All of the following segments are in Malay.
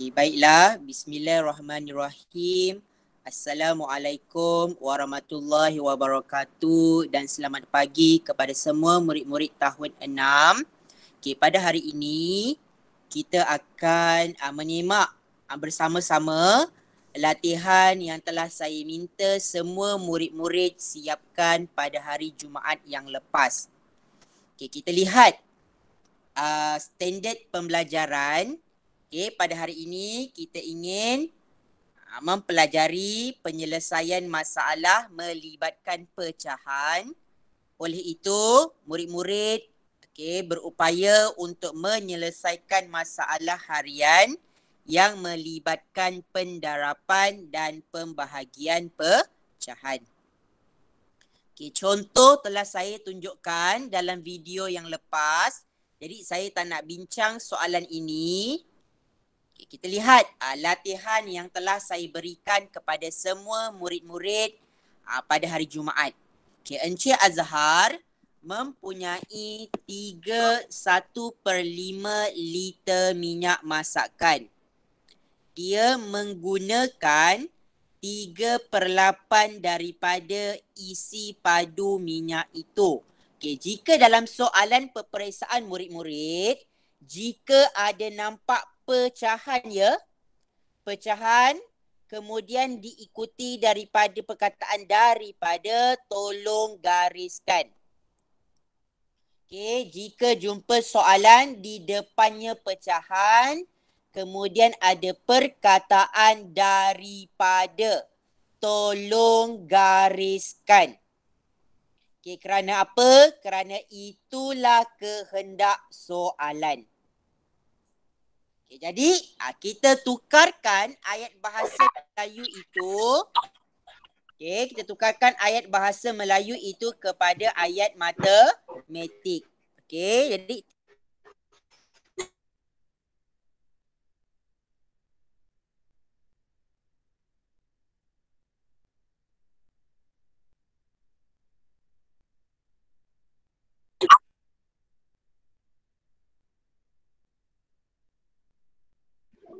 Okay, baiklah. Bismillahirrahmanirrahim. Assalamualaikum warahmatullahi wabarakatuh dan selamat pagi kepada semua murid-murid tahun 6. Okay, pada hari ini kita akan uh, menyimak uh, bersama-sama latihan yang telah saya minta semua murid-murid siapkan pada hari Jumaat yang lepas. Okay, kita lihat uh, standard pembelajaran Okey, pada hari ini kita ingin ah, mempelajari penyelesaian masalah melibatkan pecahan. Oleh itu, murid-murid okey berupaya untuk menyelesaikan masalah harian yang melibatkan pendarapan dan pembahagian pecahan. Okey, contoh telah saya tunjukkan dalam video yang lepas. Jadi saya tak nak bincang soalan ini Okay, kita lihat uh, latihan yang telah saya berikan kepada semua murid-murid uh, pada hari Jumaat. Okay, Encik Azhar mempunyai 3 satu per 5 liter minyak masakan. Dia menggunakan 3 per 8 daripada isi padu minyak itu. Okay, jika dalam soalan peperiksaan murid-murid, jika ada nampak pecahan ya. Pecahan kemudian diikuti daripada perkataan daripada tolong gariskan. Okey, jika jumpa soalan di depannya pecahan, kemudian ada perkataan daripada tolong gariskan. Okay, kerana apa? Kerana itulah kehendak soalan. Okay, jadi ah, kita tukarkan ayat bahasa Melayu itu. Okay, kita tukarkan ayat bahasa Melayu itu kepada ayat matematik. Okay, jadi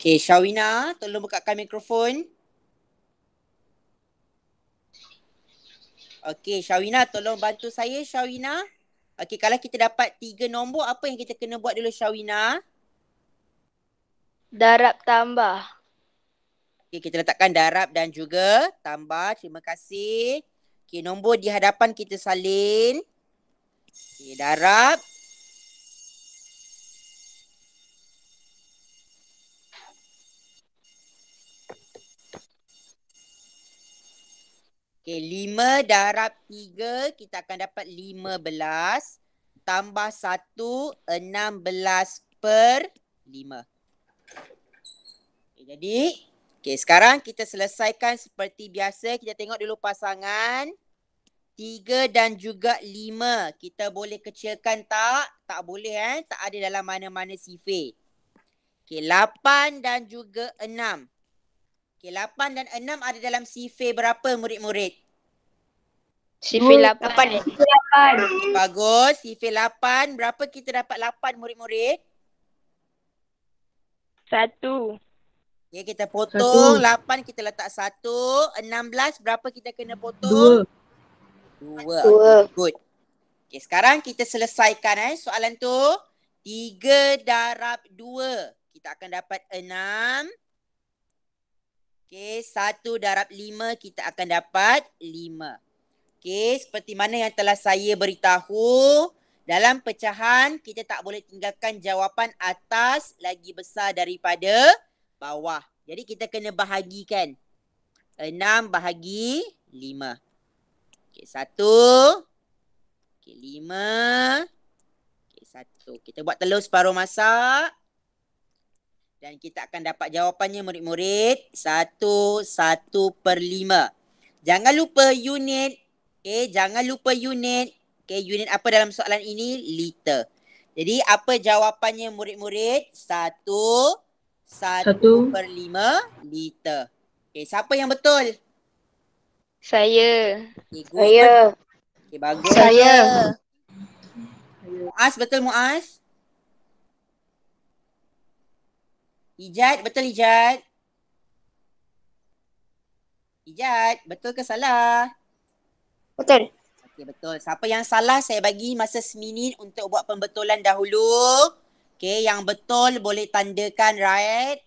Okay, Shawina, tolong bukakan mikrofon. Okay, Shawina, tolong bantu saya, Shawina. Okay, kalau kita dapat tiga nombor, apa yang kita kena buat dulu, Shawina? Darab tambah. Okay, kita letakkan darab dan juga tambah. Terima kasih. Okay, nombor di hadapan kita salin. Okay, darab. Okay, 5 darab 3 kita akan dapat 15 tambah 1 16 per 5. Okay, jadi okay, sekarang kita selesaikan seperti biasa. Kita tengok dulu pasangan 3 dan juga 5. Kita boleh kecilkan tak? Tak boleh kan? Eh? Tak ada dalam mana-mana sifir. Okay, 8 dan juga 6. Okey, 8 dan enam ada dalam sife berapa murid-murid? Sife lapan. Bagus. Sife lapan. Berapa kita dapat lapan murid-murid? Satu. Okey, kita potong. lapan kita letak satu. enam belas berapa kita kena potong? Dua. Dua. Good. Okey, sekarang kita selesaikan eh soalan tu. tiga darab dua Kita akan dapat enam. Okey, satu darab lima kita akan dapat lima. Okey, seperti mana yang telah saya beritahu, dalam pecahan kita tak boleh tinggalkan jawapan atas lagi besar daripada bawah. Jadi kita kena bahagikan. Enam bahagi lima. Okey, satu. Okey, lima. Okey, satu. Kita buat telur separuh masak. Dan kita akan dapat jawapannya murid-murid. Satu, satu per lima. Jangan lupa unit. Okay, eh, jangan lupa unit. Okay, unit apa dalam soalan ini? Liter. Jadi apa jawapannya murid-murid? Satu, satu, satu. per lima liter. Okay, siapa yang betul? Saya. Okay, Saya. Okay, bagus. Saya. Muaz, betul Muaz? Ijat, betul Ijat? Ijat, betul ke salah? Betul. Okey, betul. Siapa yang salah saya bagi masa seminit untuk buat pembetulan dahulu. Okey, yang betul boleh tandakan right.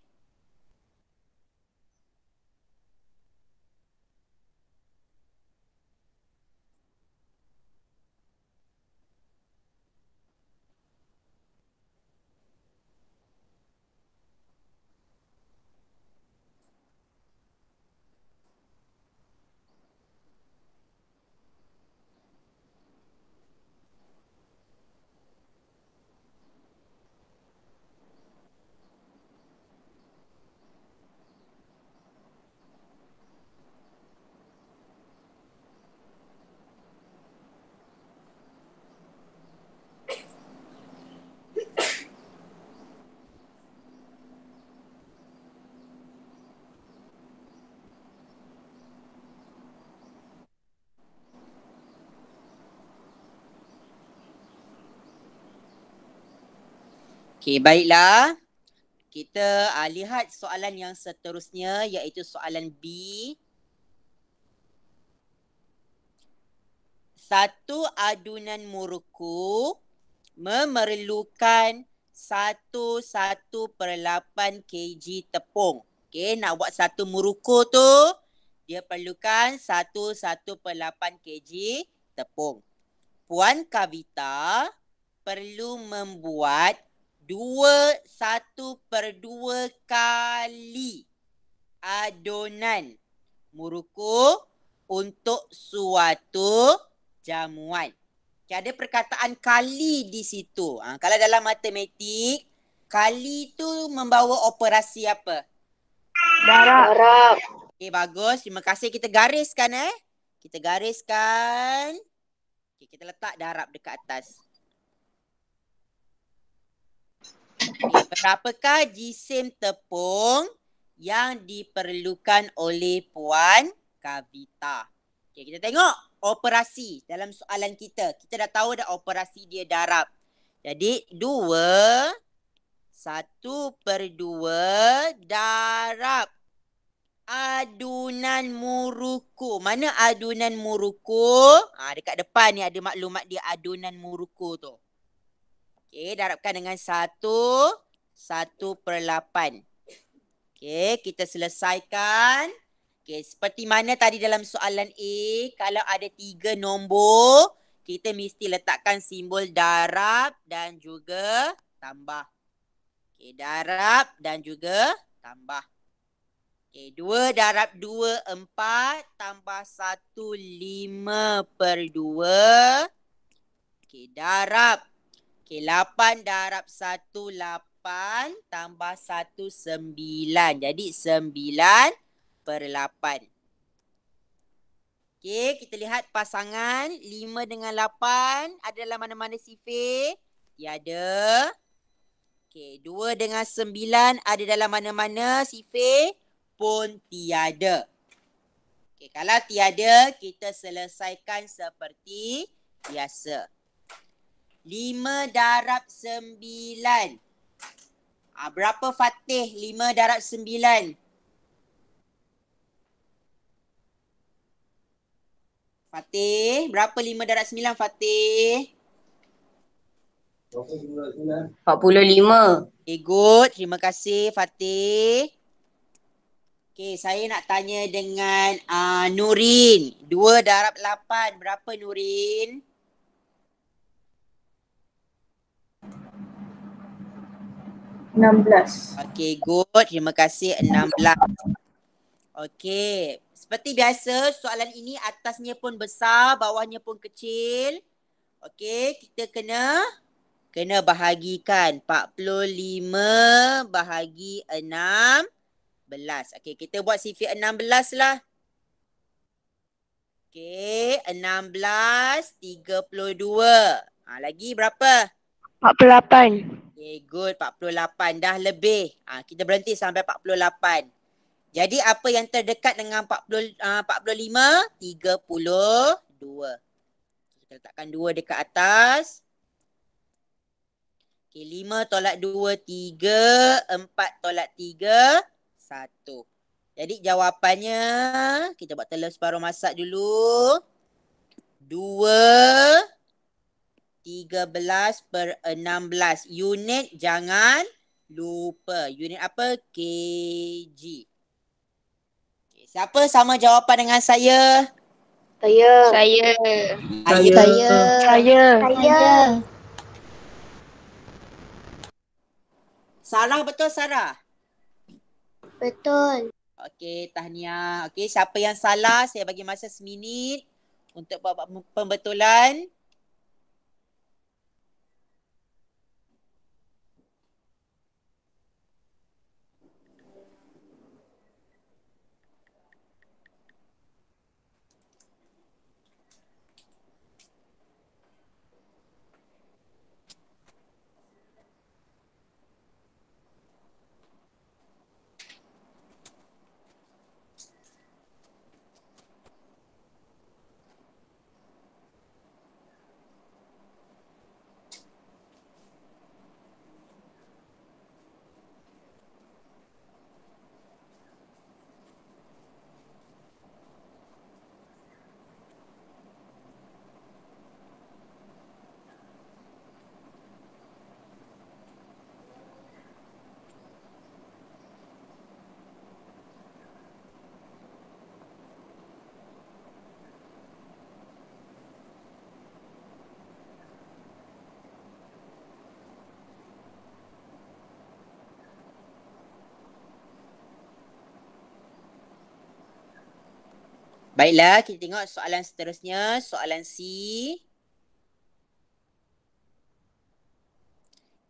Okey, baiklah. Kita uh, lihat soalan yang seterusnya iaitu soalan B. Satu adunan muruku memerlukan 1.18 kg tepung. Okey, nak buat satu muruku tu dia perlukan 1.18 kg tepung. Puan Kavita perlu membuat Dua satu per dua kali adunan muruku untuk suatu jamuan. Okay, ada perkataan kali di situ. Ha, kalau dalam matematik, kali tu membawa operasi apa? Darab. Darab. Okey, bagus. Terima kasih. Kita gariskan eh. Kita gariskan. Okay, kita letak darab dekat atas. Berapakah jisim tepung yang diperlukan oleh Puan Kavita? Okay, kita tengok operasi dalam soalan kita. Kita dah tahu dah operasi dia darab. Jadi, dua, satu per dua darab adunan muruku. Mana adunan muruku? Ha, dekat depan ni ada maklumat dia adunan muruku tu. Okay, darabkan dengan satu. Satu per lapan. Okay, kita selesaikan. Okay, seperti mana tadi dalam soalan A, kalau ada tiga nombor, kita mesti letakkan simbol darab dan juga tambah. Okay, darab dan juga tambah. Okay, dua darab dua empat tambah satu lima per dua. Okay, darab. Okey, 8 darab satu lapan. 8 tambah satu sembilan. Jadi 9 per 8. Okey, kita lihat pasangan 5 dengan 8 ada dalam mana-mana sifir. Tiada. Okey, dua dengan 9 ada dalam mana-mana sifir pun tiada. Okey, kalau tiada, kita selesaikan seperti biasa. 5 darab 9. Ah, berapa Fatih 5 darab 9? Fatih, berapa lima darab sembilan Fatih? 45. Okay eh, good, terima kasih Fatih. Okay, saya nak tanya dengan uh, Nurin. Dua darab lapan, berapa Nurin. 16. Okay, good. Terima kasih 16. Okay. Seperti biasa, soalan ini atasnya pun besar, bawahnya pun kecil. Okay, kita kena kena bahagikan 45 bahagi 16. Okay, kita buat sifir 16 lah. Okay, 16, 32. Ha, lagi berapa? 48. Okay, good. 48 dah lebih. Ha, kita berhenti sampai 48. Jadi apa yang terdekat dengan 40, uh, 45? 32. Kita letakkan 2 dekat atas. Okay, 5 tolak 2, 3. 4 tolak 3, 1. Jadi jawapannya, kita buat telur separuh masak dulu. dua. 13 per 16. Unit jangan lupa. Unit apa? KG. Okay. Siapa sama jawapan dengan saya? Saya. Saya. Saya. Saya. Saya. saya. Sarah betul Sarah? Betul. Okey, tahniah. Okey, siapa yang salah, saya bagi masa seminit untuk buat pembetulan. Baiklah, kita tengok soalan seterusnya. Soalan C.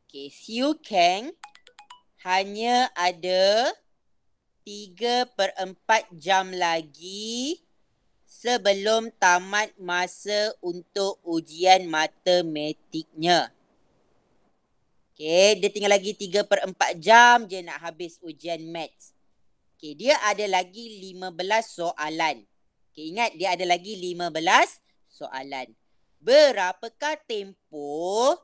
Okay, Siu Kang hanya ada 3 per 4 jam lagi sebelum tamat masa untuk ujian matematiknya. Okay, dia tinggal lagi 3 per 4 jam je nak habis ujian maths. Okay, dia ada lagi 15 soalan. Okey, ingat dia ada lagi 15 soalan. Berapakah tempoh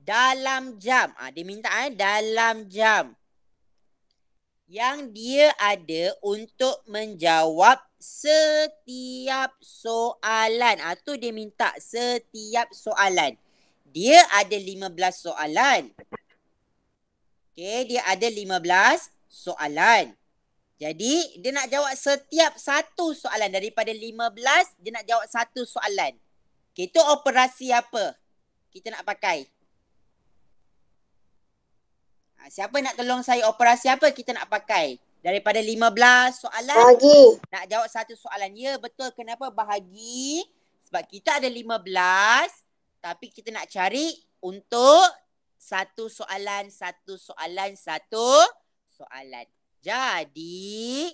dalam jam? Ah, dia minta eh, dalam jam. Yang dia ada untuk menjawab setiap soalan. Atau ah, dia minta setiap soalan. Dia ada 15 soalan. okay dia ada 15 soalan. Jadi dia nak jawab setiap satu soalan daripada 15 dia nak jawab satu soalan. Okay, itu operasi apa? Kita nak pakai. Ha, siapa nak tolong saya operasi apa kita nak pakai? Daripada 15 soalan bahagi. nak jawab satu soalan. Ya betul kenapa bahagi? Sebab kita ada 15 tapi kita nak cari untuk satu soalan, satu soalan, satu soalan. Jadi,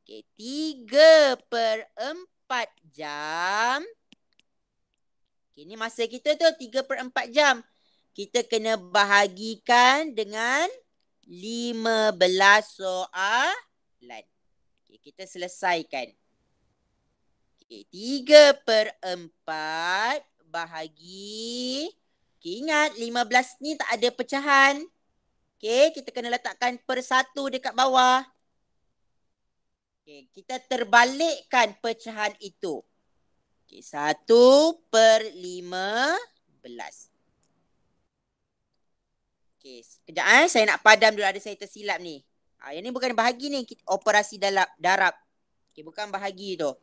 okay, tiga per empat jam. Okay, ni masa kita tu tiga per empat jam. Kita kena bahagikan dengan lima belas soalan. Okay, kita selesaikan. Okay, tiga per empat bahagi. Okay, ingat lima belas ni tak ada pecahan. Okey, kita kena letakkan persatu dekat bawah. Okey, kita terbalikkan pecahan itu. Okey, satu per lima belas. Okey, sekejap eh. Saya nak padam dulu ada saya tersilap ni. Ha, yang ni bukan bahagi ni. Kita, operasi dalap, darab. Okey, bukan bahagi tu.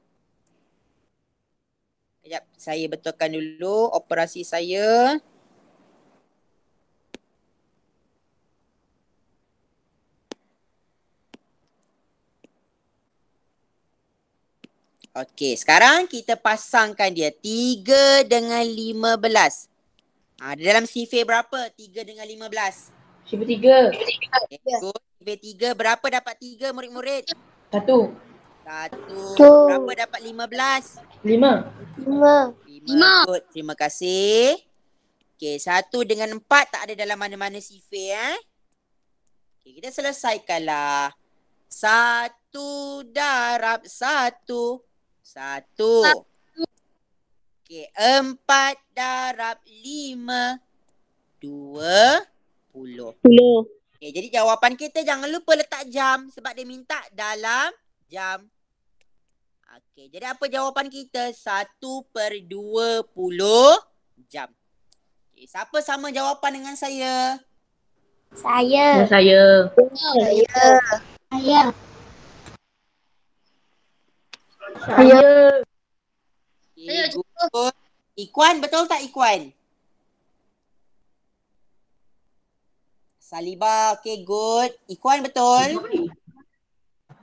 Sekejap, saya betulkan dulu operasi saya. Okey, sekarang kita pasangkan dia tiga dengan lima belas. Ada ha, dalam sifir berapa? Tiga dengan 15. Sifir 3. Sifir 3. 3 berapa dapat tiga murid-murid? Satu. Satu. Berapa dapat lima 15? Lima. Lima. Good. Terima kasih. Okey, satu dengan empat tak ada dalam mana-mana sifir eh. Okey, kita selesaikanlah. Satu darab satu. Satu. Okey, empat darab lima. Dua. Puluh. Puluh. Okey, jadi jawapan kita jangan lupa letak jam sebab dia minta dalam jam. Okey, jadi apa jawapan kita? Satu per dua puluh jam. Okey, siapa sama jawapan dengan Saya. Saya. Saya. Saya. saya. Saya. Saya betul tak Ikwan? Saliba, okay good. Ikwan betul?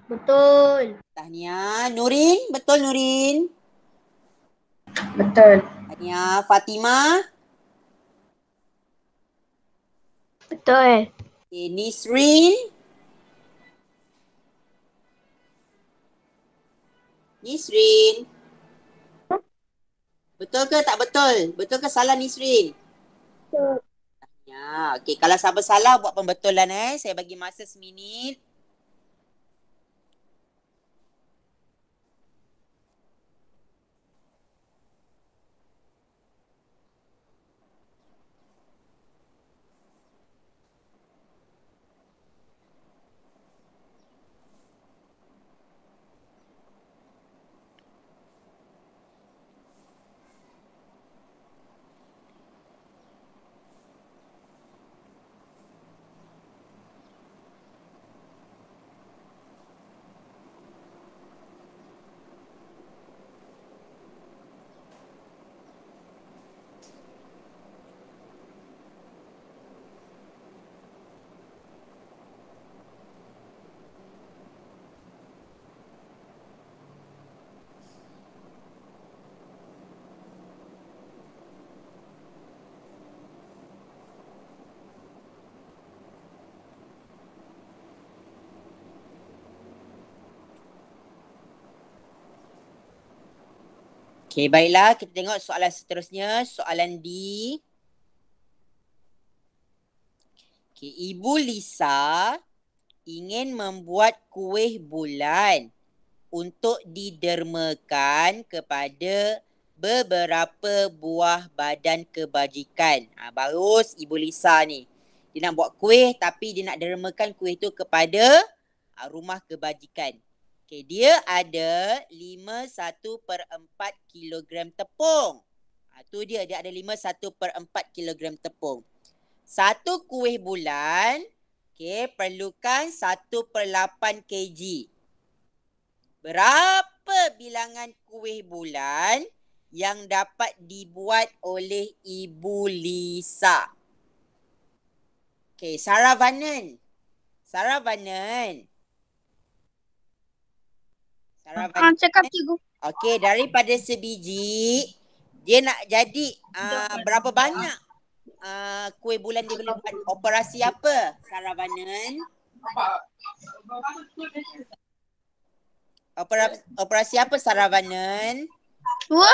Betul. Tahniah. Nurin, betul Nurin? Betul. Tahniah. Fatima. Betul. Okay, Nisrin? Nisrin. Betul ke tak betul? Betul ke salah Nisrin? Betul. Ya, okey. Kalau siapa salah buat pembetulan eh. Saya bagi masa seminit. Okey, baiklah kita tengok soalan seterusnya, soalan D. Okey, Ibu Lisa ingin membuat kuih bulan untuk didermakan kepada beberapa buah badan kebajikan. Ha, bagus Ibu Lisa ni. Dia nak buat kuih tapi dia nak dermakan kuih tu kepada ah, rumah kebajikan. Okay, dia ada 5 satu per 4 kilogram tepung. Ha, tu dia, dia ada 5 satu per 4 kilogram tepung. Satu kuih bulan, okay, perlukan 1 per 8 kg. Berapa bilangan kuih bulan yang dapat dibuat oleh Ibu Lisa? Okay, Saravanan. Saravanan. Saravanan. Ah, cakap cikgu. Okey, daripada sebiji dia nak jadi uh, berapa banyak uh, kuih bulan dia boleh buat? Operasi apa, Saravanan? Opera, operasi apa, Saravanan? Dua.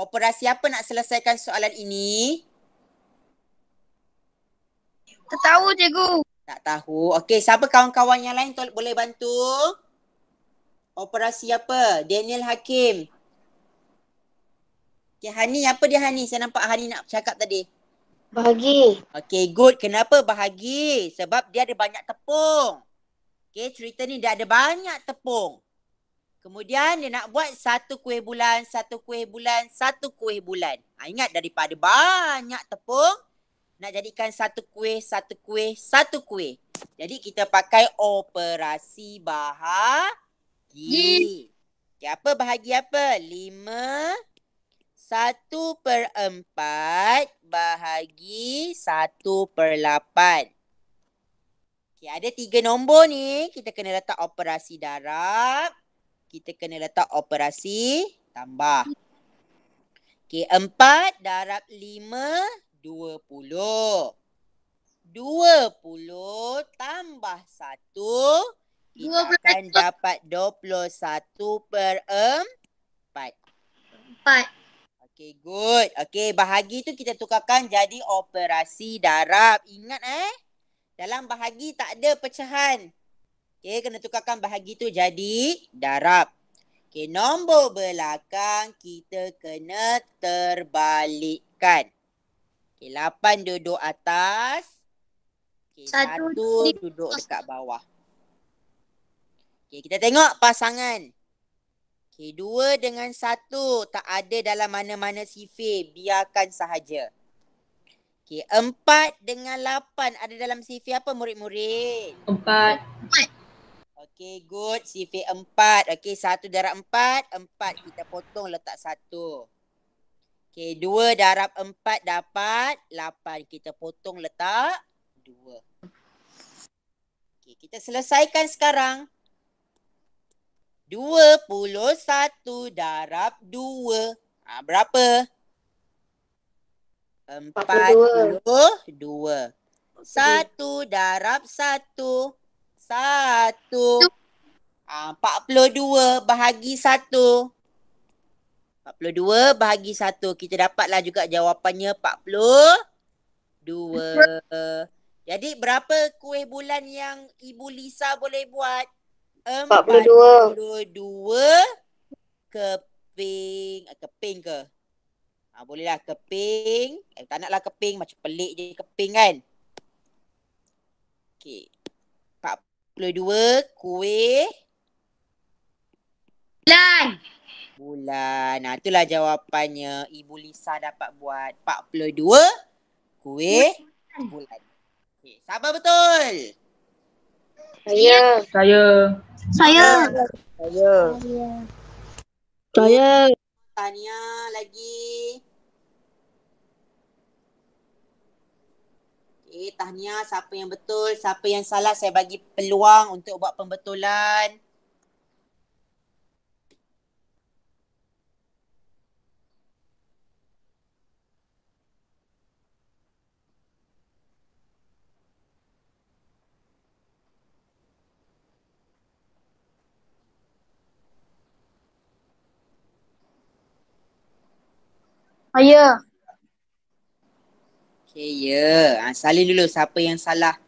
Operasi apa nak selesaikan soalan ini? Tak tahu, cikgu. Tak tahu. Okey, siapa kawan-kawan yang lain boleh bantu? Boleh bantu? operasi apa? Daniel Hakim. Okay, Hani, apa dia Hani? Saya nampak Hani nak cakap tadi. Bahagi. Okay, good. Kenapa bahagi? Sebab dia ada banyak tepung. Okay, cerita ni dia ada banyak tepung. Kemudian dia nak buat satu kuih bulan, satu kuih bulan, satu kuih bulan. Ha, ingat daripada banyak tepung, nak jadikan satu kuih, satu kuih, satu kuih. Jadi kita pakai operasi bahagi bahagi. Okay, apa bahagi apa? Lima satu per 4 bahagi satu per 8. Okay, ada tiga nombor ni. Kita kena letak operasi darab. Kita kena letak operasi tambah. Okay, empat darab lima dua puluh. Dua puluh tambah satu kita akan dapat 21 per 4. Empat. Okay, good. Okay, bahagi tu kita tukarkan jadi operasi darab. Ingat eh. Dalam bahagi tak ada pecahan. Okay, kena tukarkan bahagi tu jadi darab. Okay, nombor belakang kita kena terbalikkan. Okay, 8 duduk atas. Okay, 1 duduk dekat bawah. Okey, kita tengok pasangan. Okey, dua dengan satu tak ada dalam mana-mana sifir. Biarkan sahaja. Okey, empat dengan lapan ada dalam sifir apa murid-murid? Empat. Empat. Okay good. Sifir empat. Okay satu darab empat. Empat kita potong letak satu. Okey, dua darab empat dapat. Lapan kita potong letak dua. Okey, kita selesaikan sekarang. Dua puluh satu darab dua. Ha, berapa? Empat puluh dua. Satu darab satu. Satu. Ha, empat puluh dua bahagi satu. Empat puluh dua bahagi satu. Kita dapatlah juga jawapannya empat puluh dua. Jadi berapa kuih bulan yang Ibu Lisa boleh buat? 42 keping eh, keping ke ha, bolehlah keping eh, tak naklah keping macam pelik je keping kan okey 42 kuih bulan bulan nah ha, itulah jawapannya ibu lisa dapat buat 42 kuih bulan, bulan. okey siapa betul saya saya saya. Saya. Saya. Tanya lagi. Eh, tahniah siapa yang betul, siapa yang salah saya bagi peluang untuk buat pembetulan. Saya. Okay, ya. Yeah. Ya. salin dulu siapa yang salah.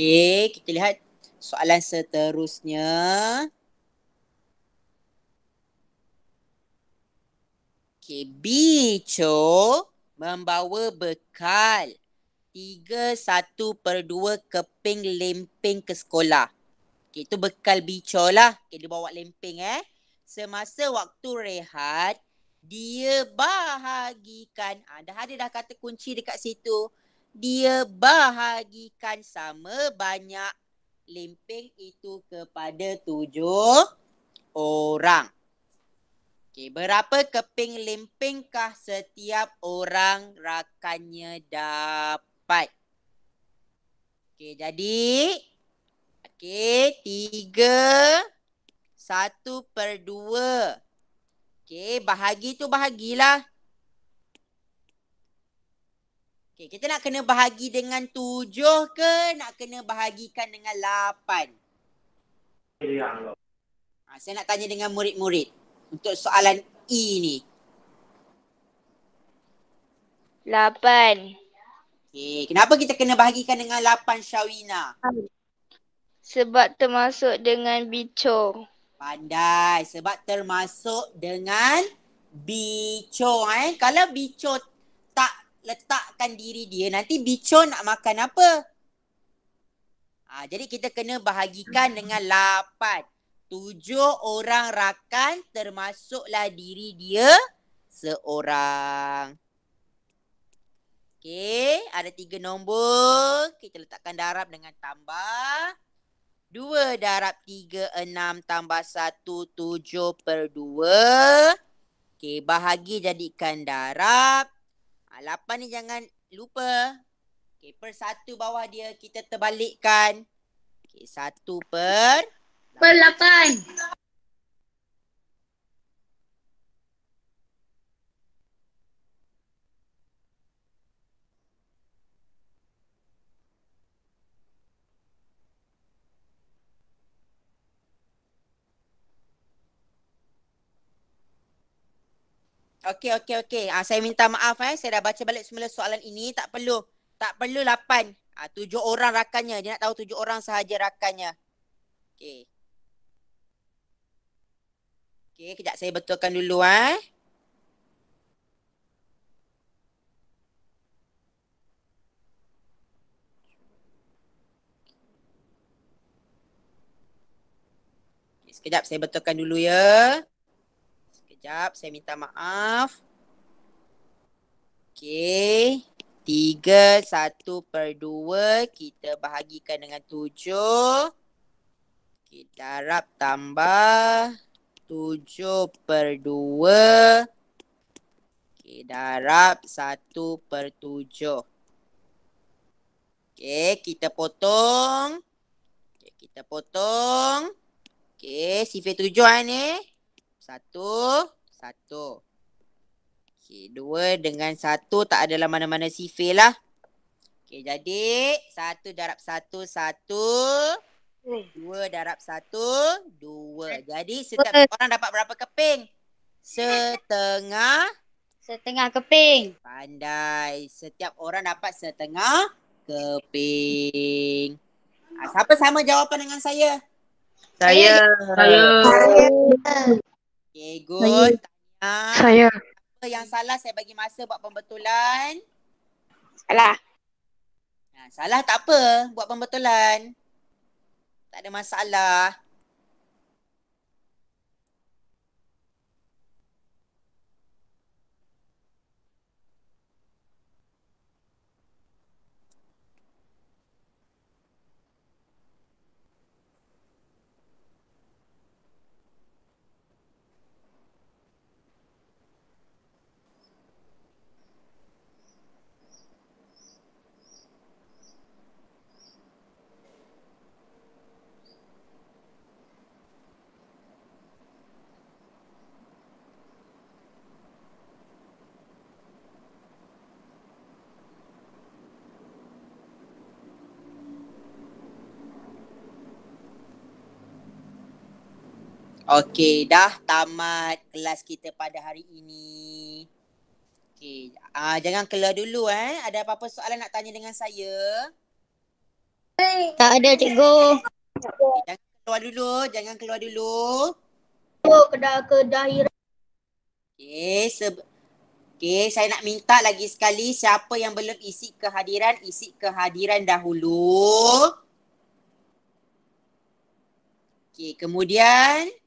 Okay, kita lihat soalan seterusnya. Okey, Bicho membawa bekal tiga satu per dua keping lemping ke sekolah. Okey, itu bekal Bicho lah. Okey, dia bawa lemping eh. Semasa waktu rehat, dia bahagikan. Ha, dah ada dah kata kunci dekat situ dia bahagikan sama banyak lempeng itu kepada tujuh orang. Okay, berapa keping lempengkah setiap orang rakannya dapat? Okay, jadi okay, tiga, satu per dua. Okay, bahagi tu bahagilah. Okay, kita nak kena bahagi dengan tujuh ke nak kena bahagikan dengan lapan? Ha, saya nak tanya dengan murid-murid untuk soalan E ni. Lapan. Okay, kenapa kita kena bahagikan dengan lapan Syawina? Sebab termasuk dengan Bico. Pandai. Sebab termasuk dengan Bico. Eh. Kalau Bico letakkan diri dia nanti bicho nak makan apa ha, jadi kita kena bahagikan dengan lapan tujuh orang rakan termasuklah diri dia seorang Okay, ada tiga nombor. Kita letakkan darab dengan tambah. Dua darab tiga, enam tambah satu, tujuh per dua. Okay, bahagi jadikan darab. Ah, lapan ni jangan lupa. Okay, per satu bawah dia kita terbalikkan. Okay, satu per... Per lapan. lapan. Okey okey okey. Ah saya minta maaf eh. Saya dah baca balik semula soalan ini. Tak perlu. Tak perlu lapan. Ah tujuh orang rakannya. Dia nak tahu tujuh orang sahaja rakannya. Okey. Okey, kejap saya betulkan dulu eh. sekejap saya betulkan dulu ya. Sekejap, saya minta maaf. Okay. Tiga, satu per dua. Kita bahagikan dengan tujuh. Kita harap tambah. Tujuh per dua. Kita harap satu per tujuh. Okay, kita potong. Okay, kita potong. Okay, sifir tujuh eh? Satu. Satu. Okay, dua dengan satu tak ada adalah mana-mana sifir lah. Okay, jadi satu darab satu, satu. Hmm. Dua darab satu, dua. Hmm. Jadi setiap hmm. orang dapat berapa keping? Setengah. Setengah keping. Pandai. Setiap orang dapat setengah keping. Ha, siapa sama jawapan dengan saya? Saya. Saya. saya. saya. Okay, good. Saya. Tanya. saya. yang salah saya bagi masa buat pembetulan? Salah. Nah, ha, salah tak apa buat pembetulan. Tak ada masalah. Okey, dah tamat kelas kita pada hari ini. Okey, uh, jangan keluar dulu eh. Ada apa-apa soalan nak tanya dengan saya? Tak ada, cikgu. Okay, jangan keluar dulu, jangan keluar dulu. Oh, kedah kedah hira. Okey, se. Okey, saya nak minta lagi sekali siapa yang belum isi kehadiran, isi kehadiran dahulu. Okey, kemudian